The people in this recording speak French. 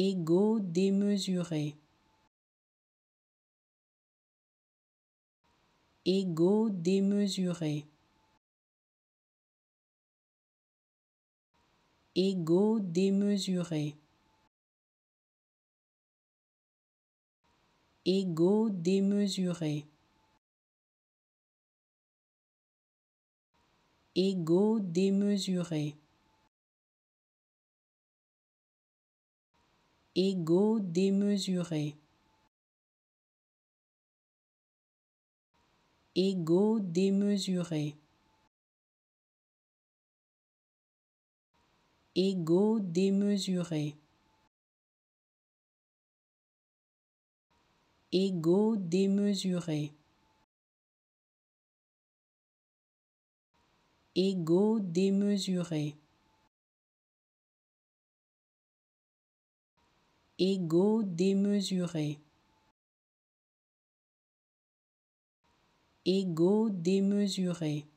Égo démesuré. Égo démesuré. Égo démesuré. Égo démesuré. Égo démesuré. Égo démesuré. Égo démesuré. Égo démesuré. Égo démesuré. Égo démesuré. égo démesuré. Égo démesuré.